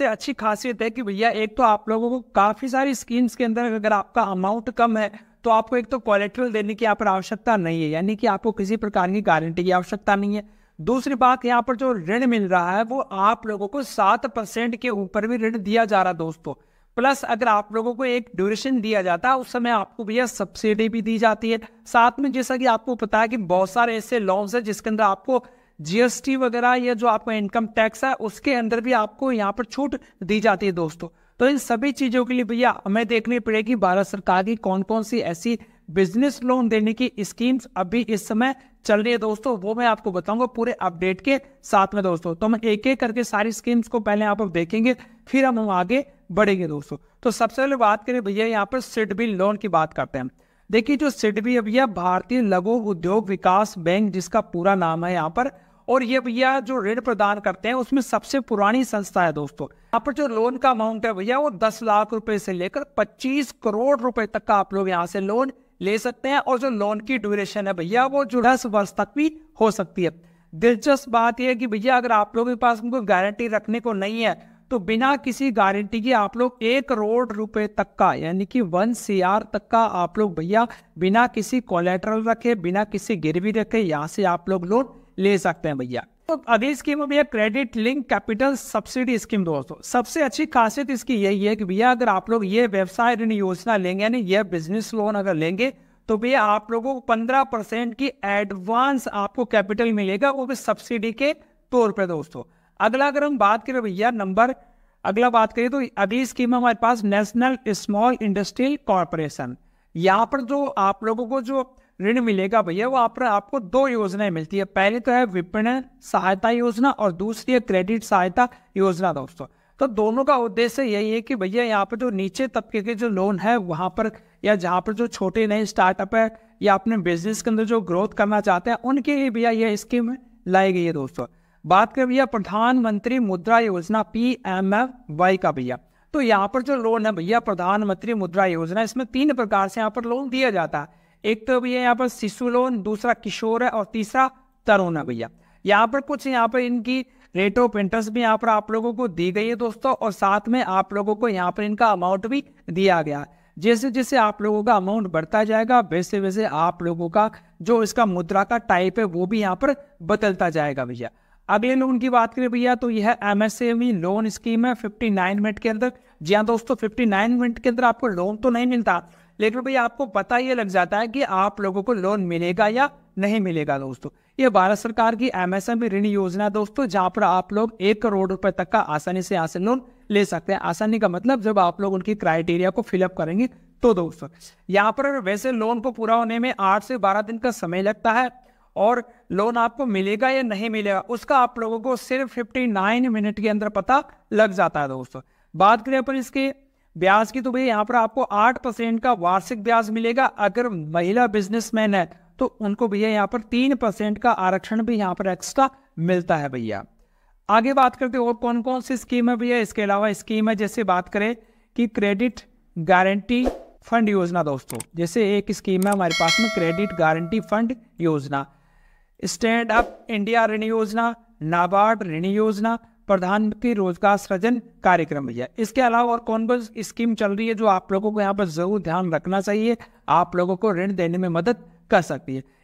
सबसे अच्छी खासियत है कि भैया एक तो आप लोगों को काफ़ी सारी स्कीम्स के अंदर अगर आपका अमाउंट कम है तो आपको एक तो कोलेट्रल देने की यहाँ पर आवश्यकता नहीं है यानी कि आपको किसी प्रकार की गारंटी की आवश्यकता नहीं है दूसरी बात यहाँ पर जो ऋण मिल रहा है वो आप लोगों को सात परसेंट के ऊपर भी ऋण दिया जा रहा है दोस्तों प्लस अगर आप लोगों को एक ड्यूरेशन दिया जाता है उस समय आपको भैया सब्सिडी भी दी जाती है साथ में जैसा कि आपको पता है कि बहुत सारे ऐसे लॉन्स हैं जिसके अंदर आपको जीएसटी वगैरह या जो आपका इनकम टैक्स है उसके अंदर भी आपको यहाँ पर छूट दी जाती है दोस्तों तो इन सभी चीज़ों के लिए भैया हमें देखनी पड़ेगी भारत सरकार की कौन कौन सी ऐसी बिजनेस लोन देने की स्कीम्स अभी इस समय चल रही है दोस्तों वो मैं आपको बताऊंगा पूरे अपडेट के साथ में दोस्तों तो हम एक एक करके सारी स्कीम्स को पहले आप देखेंगे फिर हम आगे बढ़ेंगे दोस्तों तो सबसे पहले बात करें भैया यहाँ पर सिडबी लोन की बात करते हैं देखिए जो सिडबी अभी भारतीय लघु उद्योग विकास बैंक जिसका पूरा नाम है यहाँ पर और ये भैया जो ऋण प्रदान करते हैं उसमें सबसे पुरानी संस्था है दोस्तों यहाँ पर जो लोन का अमाउंट है भैया वो दस लाख रुपए से लेकर पच्चीस करोड़ रुपए तक का आप लोग यहाँ से लोन ले सकते हैं और जो लोन की ड्यूरेशन है भैया वो जो दस वर्ष तक भी हो सकती है दिलचस्प बात यह है कि भैया अगर आप लोगों के पास उनको गारंटी रखने को नहीं है तो बिना किसी गारंटी के आप लोग एक करोड़ रुपए तक का यानी कि वन सी तक का आप लोग भैया बिना किसी कोलेट्रल रखे बिना किसी गिरवी रखे यहाँ से आप लोग लोन ले सकते हैं भैया तो अगली स्कीम भैया credit link capital subsidy scheme दोस्तों सबसे अच्छी खासियत इसकी यही है कि भैया अगर आप लोग ये व्यवसाय ऋण योजना लेंगे यानी यह बिजनेस लोन अगर लेंगे तो भैया आप लोगों को पंद्रह परसेंट की एडवांस आपको कैपिटल मिलेगा वो भी सब्सिडी के तौर पर दोस्तों अगला अगर हम बात करें भैया नंबर अगला बात करें तो अगली स्कीम हमारे पास नेशनल स्मॉल इंडस्ट्रियल कॉरपोरेशन यहाँ पर जो आप लोगों को जो ऋण मिलेगा भैया वो आप, आपको दो योजनाएं मिलती है पहली तो है विपणन सहायता योजना और दूसरी है क्रेडिट सहायता योजना दोस्तों तो दोनों का उद्देश्य यही है कि भैया यहाँ पर जो नीचे तबके के जो लोन है वहाँ पर या जहाँ पर जो छोटे नए स्टार्टअप है या अपने बिजनेस के अंदर जो ग्रोथ करना चाहते हैं उनके लिए भैया यह स्कीम लाई गई है दोस्तों बात करें भैया प्रधानमंत्री मुद्रा योजना पी एम एफ वाई का भैया तो यहाँ पर जो लोन है भैया प्रधानमंत्री मुद्रा योजना इसमें तीन प्रकार से यहाँ पर लोन दिया जाता है एक तो भैया यहाँ पर शिशु लोन दूसरा किशोर है और तीसरा तरुण है भैया यहाँ पर कुछ यहाँ पर इनकी रेट ऑफ इंटरेस्ट भी यहाँ पर आप लोगों को दी गई है दोस्तों और साथ में आप लोगों को यहाँ पर इनका अमाउंट भी दिया गया है जैसे जैसे आप लोगों का अमाउंट बढ़ता जाएगा वैसे वैसे आप लोगों का जो इसका मुद्रा का टाइप है वो भी यहाँ पर बदलता जाएगा भैया अगले लोन की बात करें भैया तो यह M S M E loan scheme है फिफ्टी नाइन मिनट के अंदर जी हाँ दोस्तों फिफ्टी नाइन मिनट के अंदर आपको लोन तो नहीं मिलता लेकिन भैया आपको पता ये लग जाता है कि आप लोगों को लोन मिलेगा या नहीं मिलेगा दोस्तों ये भारत सरकार की एम एम एस ई ऋण योजना है दोस्तों जहाँ पर आप लोग एक करोड़ रुपए तक का आसानी से आसान लोन ले सकते हैं आसानी का मतलब जब आप लोग उनकी क्राइटेरिया को फिलअप करेंगे तो दोस्तों यहाँ पर वैसे लोन को पूरा होने में आठ से बारह दिन का समय लगता है और लोन आपको मिलेगा या नहीं मिलेगा उसका आप लोगों को सिर्फ 59 मिनट के अंदर पता लग जाता है दोस्तों बात करें अपन इसके ब्याज की तो भाई यहाँ पर आपको 8 परसेंट का वार्षिक ब्याज मिलेगा अगर महिला बिजनेसमैन है तो उनको भैया यहाँ पर तीन परसेंट का आरक्षण भी यहाँ पर एक्स्ट्रा मिलता है भैया आगे बात करते और कौन कौन सी स्कीम है भैया इसके अलावा स्कीम है जैसे बात करें कि क्रेडिट गारंटी फंड योजना दोस्तों जैसे एक स्कीम है हमारे पास में क्रेडिट गारंटी फंड योजना स्टैंड अप इंडिया ऋण योजना नाबार्ड ऋण योजना प्रधानमंत्री रोजगार सृजन कार्यक्रम भैया इसके अलावा और कौन कौन स्कीम चल रही है जो आप लोगों को यहाँ पर जरूर ध्यान रखना चाहिए आप लोगों को ऋण देने में मदद कर सकती है